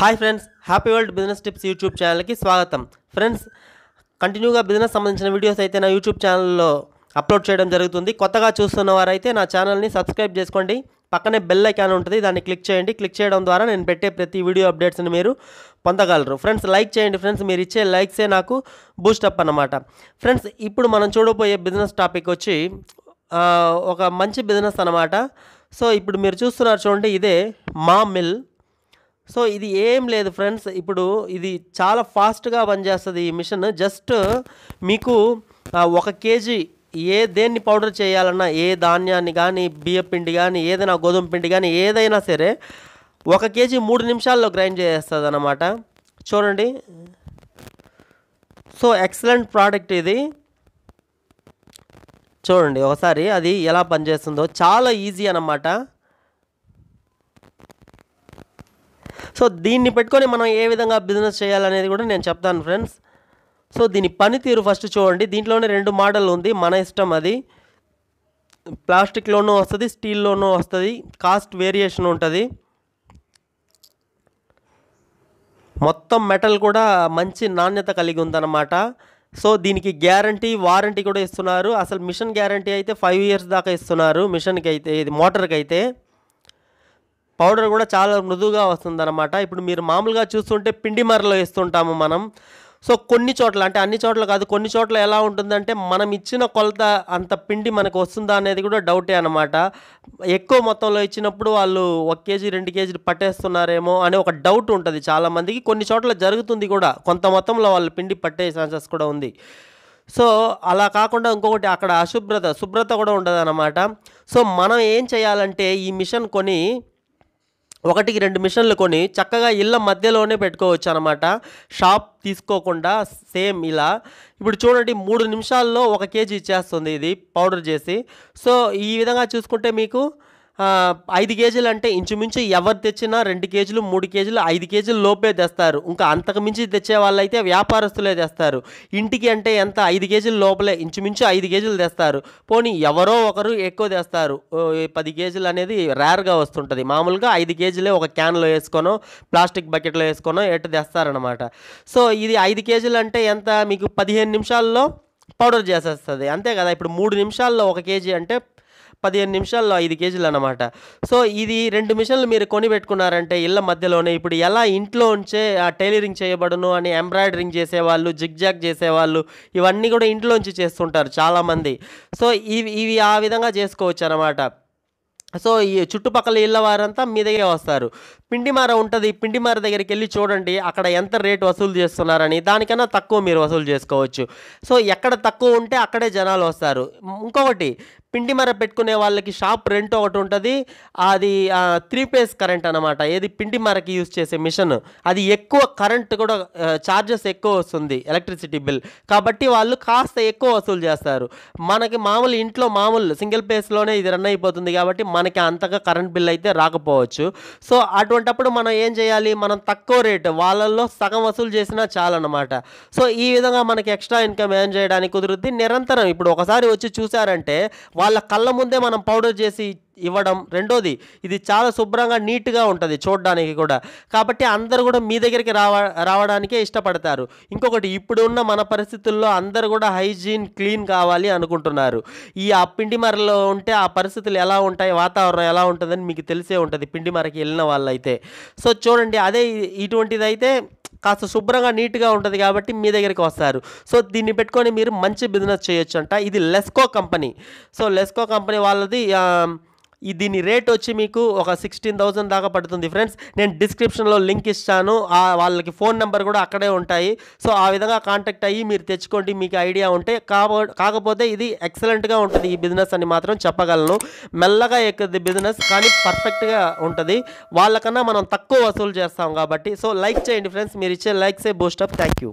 hi friends happy world business tips YouTube ఛానల్కి స్వాగతం friends కంటిన్యూగా బిజినెస్ సంబంధించిన వీడియోస్ అయితే నా యూట్యూబ్ ఛానల్లో అప్లోడ్ చేయడం జరుగుతుంది కొత్తగా చూస్తున్న వారైతే నా ఛానల్ని సబ్స్క్రైబ్ చేసుకోండి పక్కనే బెల్ ఐకాన్ ఉంటుంది దాన్ని క్లిక్ చేయండి క్లిక్ చేయడం ద్వారా నేను పెట్టే ప్రతి వీడియో అప్డేట్స్ని మీరు పొందగలరు ఫ్రెండ్స్ లైక్ చేయండి ఫ్రెండ్స్ మీరు ఇచ్చే లైక్సే నాకు బూస్టప్ అన్నమాట ఫ్రెండ్స్ ఇప్పుడు మనం చూడబోయే బిజినెస్ టాపిక్ వచ్చి ఒక మంచి బిజినెస్ అనమాట సో ఇప్పుడు మీరు చూస్తున్నారు చూడండి ఇదే మా మిల్ సో ఇది ఏం లేదు ఫ్రెండ్స్ ఇప్పుడు ఇది చాలా ఫాస్ట్గా పనిచేస్తుంది ఈ మిషన్ జస్ట్ మీకు ఒక కేజీ ఏ దేన్ని పౌడర్ చేయాలన్నా ఏ ధాన్యాన్ని కానీ బియ్యం పిండి కానీ ఏదైనా గోధుమ పిండి కానీ ఏదైనా సరే ఒక కేజీ మూడు నిమిషాల్లో గ్రైండ్ చేస్తుంది అనమాట చూడండి సో ఎక్సలెంట్ ప్రోడక్ట్ ఇది చూడండి ఒకసారి అది ఎలా పనిచేస్తుందో చాలా ఈజీ అనమాట సో దీన్ని పెట్టుకొని మనం ఏ విధంగా బిజినెస్ చేయాలనేది కూడా నేను చెప్తాను ఫ్రెండ్స్ సో దీని పనితీరు ఫస్ట్ చూడండి దీంట్లోనే రెండు మోడల్ ఉంది మన ఇష్టం అది ప్లాస్టిక్లోనూ వస్తుంది స్టీల్లోనూ వస్తుంది కాస్ట్ వేరియేషన్ ఉంటుంది మొత్తం మెటల్ కూడా మంచి నాణ్యత కలిగి ఉందన్నమాట సో దీనికి గ్యారంటీ వారంటీ కూడా ఇస్తున్నారు అసలు మిషన్ గ్యారంటీ అయితే ఫైవ్ ఇయర్స్ దాకా ఇస్తున్నారు మిషన్కి అయితే ఇది మోటార్కి అయితే పౌడర్ కూడా చాలా మృదువుగా వస్తుందన్నమాట ఇప్పుడు మీరు మామూలుగా చూస్తుంటే పిండి మరలో వేస్తుంటాము మనం సో కొన్ని చోట్ల అంటే అన్ని చోట్ల కాదు కొన్ని చోట్ల ఎలా ఉంటుందంటే మనం ఇచ్చిన కొలత అంత పిండి మనకు వస్తుందా అనేది కూడా డౌటే అనమాట ఎక్కువ మొత్తంలో ఇచ్చినప్పుడు వాళ్ళు ఒక కేజీ రెండు కేజీలు పట్టేస్తున్నారేమో అనే ఒక డౌట్ ఉంటుంది చాలామందికి కొన్ని చోట్ల జరుగుతుంది కూడా కొంత మొత్తంలో వాళ్ళు పిండి పట్టే ఛాన్సెస్ కూడా ఉంది సో అలా కాకుండా ఇంకొకటి అక్కడ అశుభ్రత శుభ్రత కూడా ఉండదు అనమాట సో మనం ఏం చేయాలంటే ఈ మిషన్ కొని ఒకటికి రెండు మిషన్లు కొని చక్కగా ఇళ్ళ మధ్యలోనే పెట్టుకోవచ్చు అనమాట షాప్ తీసుకోకుండా సేమ్ ఇలా ఇప్పుడు చూడండి మూడు నిమిషాల్లో ఒక కేజీ ఇచ్చేస్తుంది ఇది పౌడర్ చేసి సో ఈ విధంగా చూసుకుంటే మీకు ఐదు కేజీలు అంటే ఇంచుమించు ఎవరు తెచ్చినా రెండు కేజీలు మూడు కేజీలు ఐదు కేజీలు లోపే తెస్తారు ఇంకా అంతకుమించి తెచ్చే అయితే వ్యాపారస్తులే తెస్తారు ఇంటికి అంటే ఎంత ఐదు కేజీలు లోపలే ఇంచుమించు ఐదు కేజీలు తెస్తారు పోనీ ఎవరో ఒకరు ఎక్కువ తెస్తారు పది కేజీలు అనేది రేర్గా వస్తుంటుంది మామూలుగా ఐదు కేజీలే ఒక క్యాన్లో వేసుకోనో ప్లాస్టిక్ బకెట్లో వేసుకోనో ఎటు తెస్తారనమాట సో ఇది ఐదు కేజీలు అంటే ఎంత మీకు పదిహేను నిమిషాల్లో పౌడర్ చేసేస్తుంది అంతే కదా ఇప్పుడు మూడు నిమిషాల్లో ఒక కేజీ అంటే పదిహేను నిమిషాల్లో ఐదు కేజీలు అనమాట సో ఇది రెండు మిషన్లు మీరు కొని పెట్టుకున్నారంటే ఇళ్ళ మధ్యలోనే ఇప్పుడు ఎలా ఇంట్లో ఉంచే ఆ టైలరింగ్ చేయబడును అని ఎంబ్రాయిడరింగ్ చేసేవాళ్ళు జిగ్జాగ్ చేసేవాళ్ళు ఇవన్నీ కూడా ఇంట్లో ఉంచి చేస్తుంటారు చాలామంది సో ఇవి ఇవి ఆ విధంగా చేసుకోవచ్చు అనమాట సో ఈ చుట్టుపక్కల ఇళ్ళ వారంతా మీ దగ్గరే వస్తారు పిండిమార ఉంటుంది పిండిమార దగ్గరికి వెళ్ళి చూడండి అక్కడ ఎంత రేటు వసూలు చేస్తున్నారని దానికన్నా తక్కువ మీరు వసూలు చేసుకోవచ్చు సో ఎక్కడ తక్కువ ఉంటే అక్కడే జనాలు వస్తారు ఇంకొకటి పిండి మర పెట్టుకునే వాళ్ళకి షాప్ రెంట్ ఒకటి ఉంటుంది అది త్రీ ఫేస్ కరెంట్ అనమాట ఏది పిండి మరకి యూజ్ చేసే మిషన్ అది ఎక్కువ కరెంట్ కూడా ఛార్జెస్ ఎక్కువ వస్తుంది ఎలక్ట్రిసిటీ బిల్ కాబట్టి వాళ్ళు కాస్త ఎక్కువ వసూలు చేస్తారు మనకి మామూలు ఇంట్లో మామూలు సింగిల్ ఫేస్లోనే ఇది రన్ అయిపోతుంది కాబట్టి మనకి అంతగా కరెంట్ బిల్ అయితే రాకపోవచ్చు సో అటువంటప్పుడు మనం ఏం చేయాలి మనం తక్కువ రేటు వాళ్ళల్లో సగం వసూలు చేసినా చాలన్నమాట సో ఈ విధంగా మనకి ఎక్స్ట్రా ఇన్కమ్ ఏం చేయడానికి కుదురుద్ది నిరంతరం ఇప్పుడు ఒకసారి వచ్చి చూసారంటే వాళ్ళ కళ్ళ ముందే మనం పౌడర్ చేసి ఇవ్వడం రెండోది ఇది చాలా శుభ్రంగా నీట్గా ఉంటుంది చూడడానికి కూడా కాబట్టి అందరు కూడా మీ దగ్గరికి రావ రావడానికే ఇష్టపడతారు ఇంకొకటి ఇప్పుడున్న మన పరిస్థితుల్లో అందరు కూడా హైజీన్ క్లీన్ కావాలి అనుకుంటున్నారు ఈ ఆ పిండిమరలో ఉంటే ఆ పరిస్థితులు ఎలా ఉంటాయి వాతావరణం ఎలా ఉంటుందని మీకు తెలిసే ఉంటుంది పిండిమరకి వెళ్ళిన వాళ్ళైతే సో చూడండి అదే ఇటువంటిదైతే కాస్త శుభ్రంగా నీట్గా ఉంటుంది కాబట్టి మీ దగ్గరికి వస్తారు సో దీన్ని పెట్టుకొని మీరు మంచి బిజినెస్ చేయొచ్చు అంట ఇది Lesco company so Lesco company వాళ్ళది ఈ దీని రేట్ వచ్చి మీకు ఒక సిక్స్టీన్ థౌసండ్ దాకా పడుతుంది ఫ్రెండ్స్ నేను డిస్క్రిప్షన్లో లింక్ ఇస్తాను వాళ్ళకి ఫోన్ నెంబర్ కూడా అక్కడే ఉంటాయి సో ఆ విధంగా కాంటాక్ట్ అయ్యి మీరు తెచ్చుకోండి మీకు ఐడియా ఉంటే కాకపోతే ఇది ఎక్సలెంట్గా ఉంటుంది ఈ బిజినెస్ అని మాత్రం చెప్పగలను మెల్లగా ఎక్కుద్ది బిజినెస్ కానీ పర్ఫెక్ట్గా ఉంటుంది వాళ్ళకన్నా మనం తక్కువ వసూలు చేస్తాం కాబట్టి సో లైక్ చేయండి ఫ్రెండ్స్ మీరు ఇచ్చే లైక్సే బూస్టప్ థ్యాంక్ యూ